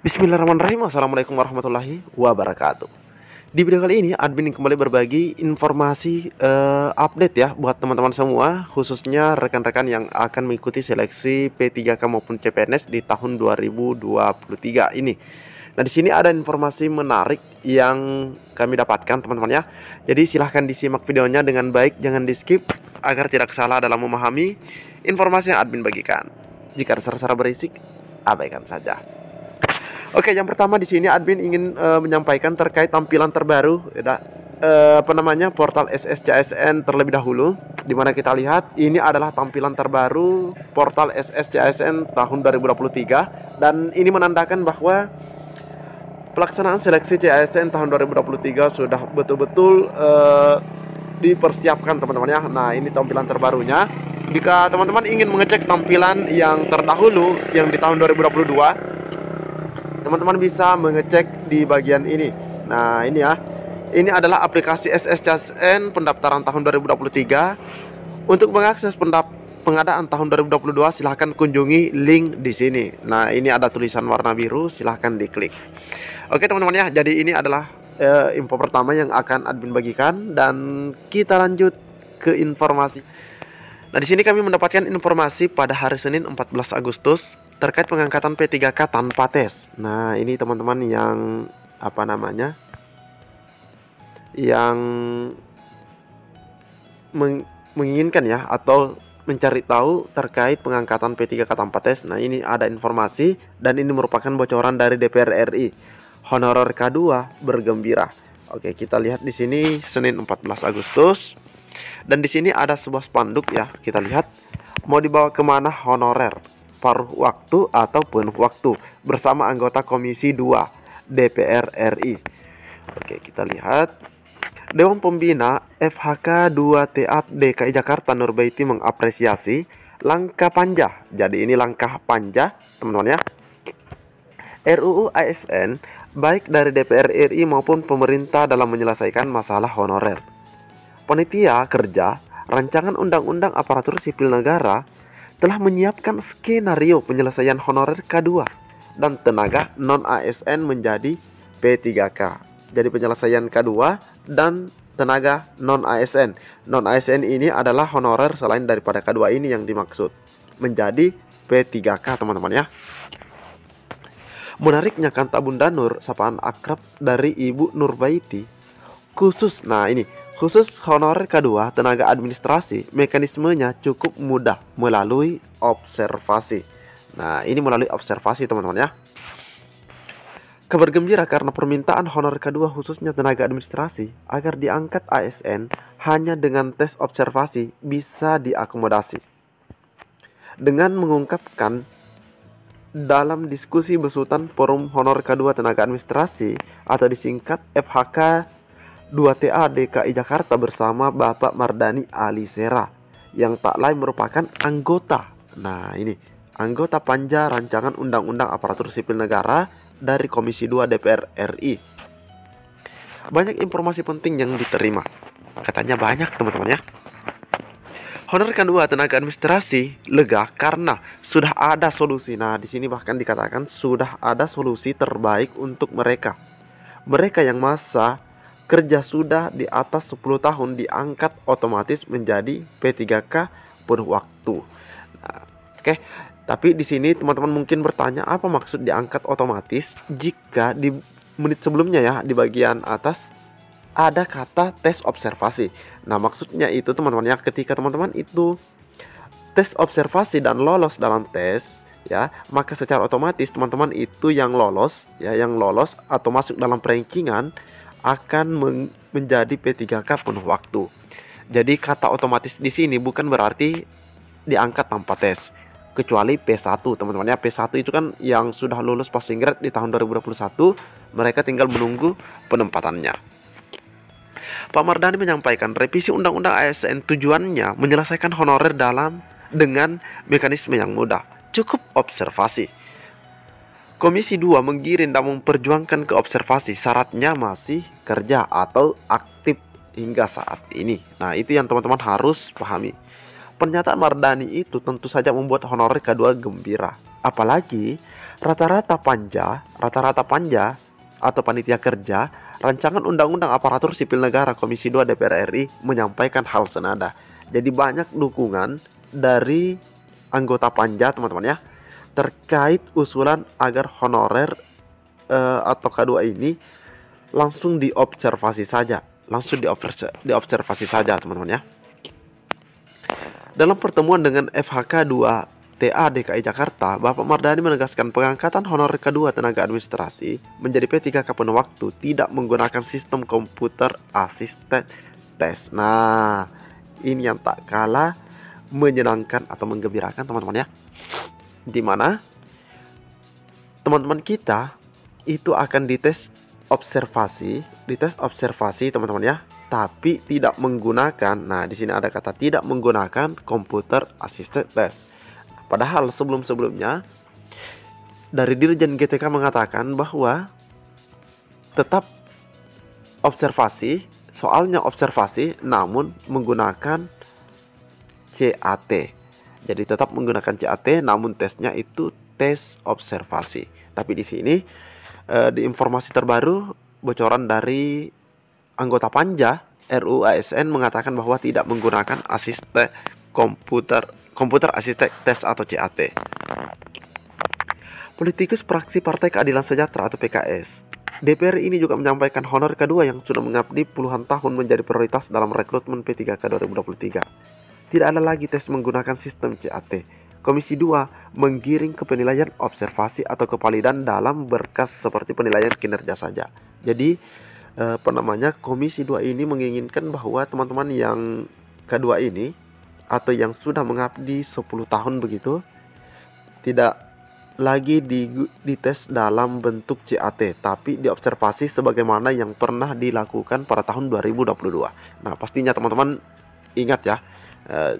Bismillahirrahmanirrahim Assalamualaikum warahmatullahi wabarakatuh Di video kali ini admin kembali berbagi informasi uh, update ya Buat teman-teman semua khususnya rekan-rekan yang akan mengikuti seleksi P3K maupun CPNS di tahun 2023 ini Nah di sini ada informasi menarik yang kami dapatkan teman-teman ya Jadi silahkan disimak videonya dengan baik jangan di skip Agar tidak salah dalam memahami informasi yang admin bagikan Jika ada sara-sara berisik abaikan saja Oke, yang pertama di sini admin ingin uh, menyampaikan terkait tampilan terbaru ya, uh, apa namanya portal SSCSN terlebih dahulu Dimana kita lihat ini adalah tampilan terbaru portal SSCSN tahun 2023 dan ini menandakan bahwa pelaksanaan seleksi CSN tahun 2023 sudah betul-betul uh, dipersiapkan teman-teman ya. Nah, ini tampilan terbarunya. Jika teman-teman ingin mengecek tampilan yang terdahulu yang di tahun 2022 teman-teman bisa mengecek di bagian ini nah ini ya ini adalah aplikasi SSCSN pendaftaran tahun 2023 untuk mengakses pendaftaran pengadaan tahun 2022 silahkan kunjungi link di sini. Nah ini ada tulisan warna biru silahkan diklik. Oke teman-teman ya jadi ini adalah eh, info pertama yang akan admin bagikan dan kita lanjut ke informasi. Nah di sini kami mendapatkan informasi pada hari Senin 14 Agustus terkait pengangkatan P3K tanpa tes. Nah, ini teman-teman yang apa namanya? yang meng menginginkan ya atau mencari tahu terkait pengangkatan P3K tanpa tes. Nah, ini ada informasi dan ini merupakan bocoran dari DPR RI. Honorer K2 bergembira. Oke, kita lihat di sini Senin 14 Agustus. Dan di sini ada sebuah spanduk ya, kita lihat mau dibawa kemana honorer paruh waktu atau penuh waktu bersama anggota Komisi 2 DPR RI. Oke, kita lihat. Dewan Pembina FHK 2 TA DKI Jakarta Nurbaiti mengapresiasi langkah panjang. Jadi ini langkah panjang, teman-teman ya. RUU ASN baik dari DPR RI maupun pemerintah dalam menyelesaikan masalah honorer. Panitia kerja rancangan undang-undang aparatur sipil negara telah menyiapkan skenario penyelesaian honorer K2 dan tenaga non ASN menjadi P3K. Jadi penyelesaian K2 dan tenaga non ASN. Non ASN ini adalah honorer selain daripada K2 ini yang dimaksud menjadi P3K, teman-teman ya. Menariknya kan Bunda Nur, sapaan akrab dari Ibu Nurbaiti, khusus nah ini Khusus honorer k K2 tenaga administrasi, mekanismenya cukup mudah melalui observasi. Nah, ini melalui observasi teman-teman ya. Kebergembira karena permintaan honor kedua khususnya tenaga administrasi agar diangkat ASN hanya dengan tes observasi bisa diakomodasi. Dengan mengungkapkan dalam diskusi besutan forum honor kedua tenaga administrasi atau disingkat FHK 2TA DKI Jakarta bersama Bapak Mardani Ali Sera yang tak lain merupakan anggota. Nah, ini anggota Panja Rancangan Undang-Undang Aparatur Sipil Negara dari Komisi 2 DPR RI. Banyak informasi penting yang diterima. Katanya banyak, teman-teman ya. Honor dua tenaga administrasi lega karena sudah ada solusi. Nah, di sini bahkan dikatakan sudah ada solusi terbaik untuk mereka. Mereka yang masa kerja sudah di atas 10 tahun diangkat otomatis menjadi P3K berwaktu. Nah, Oke, tapi di sini teman-teman mungkin bertanya apa maksud diangkat otomatis jika di menit sebelumnya ya di bagian atas ada kata tes observasi. Nah, maksudnya itu teman-teman ya ketika teman-teman itu tes observasi dan lolos dalam tes ya, maka secara otomatis teman-teman itu yang lolos ya, yang lolos atau masuk dalam perenkingan akan menjadi P3K penuh waktu. Jadi kata otomatis di sini bukan berarti diangkat tanpa tes. Kecuali P1, teman-temannya P1 itu kan yang sudah lulus passing grade di tahun 2021, mereka tinggal menunggu penempatannya. Pak Mardani menyampaikan revisi Undang-Undang ASN tujuannya menyelesaikan honorer dalam dengan mekanisme yang mudah, cukup observasi. Komisi 2 menggiring dan memperjuangkan keobservasi syaratnya masih kerja atau aktif hingga saat ini. Nah, itu yang teman-teman harus pahami. Pernyataan Mardani itu tentu saja membuat honorer kedua gembira. Apalagi rata-rata panja, rata-rata panja atau panitia kerja, rancangan undang-undang aparatur sipil negara Komisi 2 DPR RI menyampaikan hal senada. Jadi banyak dukungan dari anggota panja, teman-teman ya terkait usulan agar honorer uh, atau K2 ini langsung diobservasi saja, langsung diobservasi saja teman-teman ya. Dalam pertemuan dengan FHK 2 TA DKI Jakarta, Bapak Mardani menegaskan pengangkatan honor kedua tenaga administrasi menjadi P3K penuh waktu tidak menggunakan sistem komputer asisten tes. Nah, ini yang tak kalah menyenangkan atau menggembirakan teman-teman ya di mana teman-teman kita itu akan dites observasi, dites observasi teman-teman ya, tapi tidak menggunakan. Nah, di sini ada kata tidak menggunakan komputer assisted test. Padahal sebelum-sebelumnya dari Dirjen GTK mengatakan bahwa tetap observasi, soalnya observasi namun menggunakan CAT jadi tetap menggunakan CAT namun tesnya itu tes observasi. Tapi di sini eh, di informasi terbaru bocoran dari anggota Panja RU ASN mengatakan bahwa tidak menggunakan asisten komputer komputer asisten tes atau CAT. Politikus praksi Partai Keadilan Sejahtera atau PKS DPR ini juga menyampaikan honor kedua yang sudah mengabdi puluhan tahun menjadi prioritas dalam rekrutmen P3K 2023. Tidak ada lagi tes menggunakan sistem CAT. Komisi 2 menggiring ke penilaian observasi atau kevalidan dalam berkas seperti penilaian kinerja saja. Jadi eh, apa namanya Komisi 2 ini menginginkan bahwa teman-teman yang kedua ini atau yang sudah mengabdi 10 tahun begitu tidak lagi di, dites dalam bentuk CAT tapi diobservasi sebagaimana yang pernah dilakukan pada tahun 2022. Nah, pastinya teman-teman ingat ya, Eh,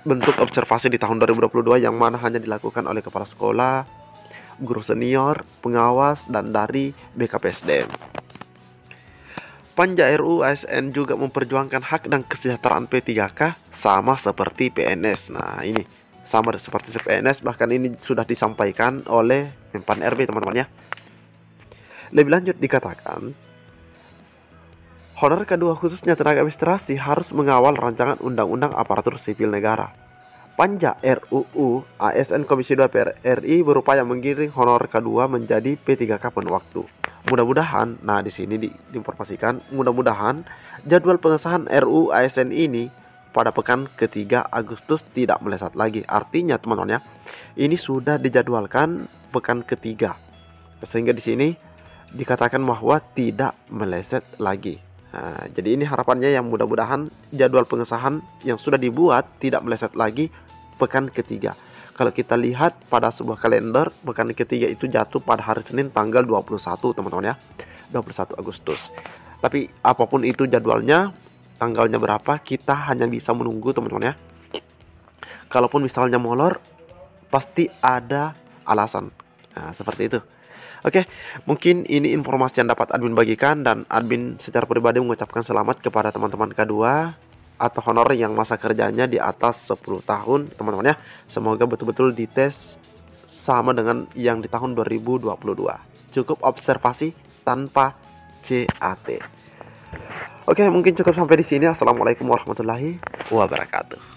bentuk observasi di tahun 2022 yang mana hanya dilakukan oleh kepala sekolah, guru senior, pengawas, dan dari BKPSDM. Panja RU ASN juga memperjuangkan hak dan kesejahteraan P3K sama seperti PNS. Nah ini sama seperti PNS bahkan ini sudah disampaikan oleh Mempan RB teman-teman ya. Lebih lanjut dikatakan Honor kedua khususnya tenaga administrasi harus mengawal rancangan Undang-Undang Aparatur Sipil Negara. Panja RUU ASN Komisi 2 PR RI berupaya menggiring honor kedua menjadi P3K penuh waktu. Mudah-mudahan, nah di sini diinformasikan, mudah-mudahan jadwal pengesahan RUU ASN ini pada pekan ketiga Agustus tidak meleset lagi. Artinya teman-teman ya, ini sudah dijadwalkan pekan ketiga. Sehingga di sini dikatakan bahwa tidak meleset lagi. Nah, jadi ini harapannya yang mudah-mudahan jadwal pengesahan yang sudah dibuat tidak meleset lagi pekan ketiga. Kalau kita lihat pada sebuah kalender, pekan ketiga itu jatuh pada hari Senin tanggal 21, teman-teman ya. 21 Agustus. Tapi apapun itu jadwalnya, tanggalnya berapa, kita hanya bisa menunggu, teman-teman ya. Kalaupun misalnya molor, pasti ada alasan. Nah, seperti itu. Oke, mungkin ini informasi yang dapat admin bagikan dan admin secara pribadi mengucapkan selamat kepada teman-teman kedua atau honor yang masa kerjanya di atas 10 tahun, teman-teman ya. Semoga betul-betul dites sama dengan yang di tahun 2022. Cukup observasi tanpa CAT. Oke, mungkin cukup sampai di sini. Assalamualaikum warahmatullahi wabarakatuh.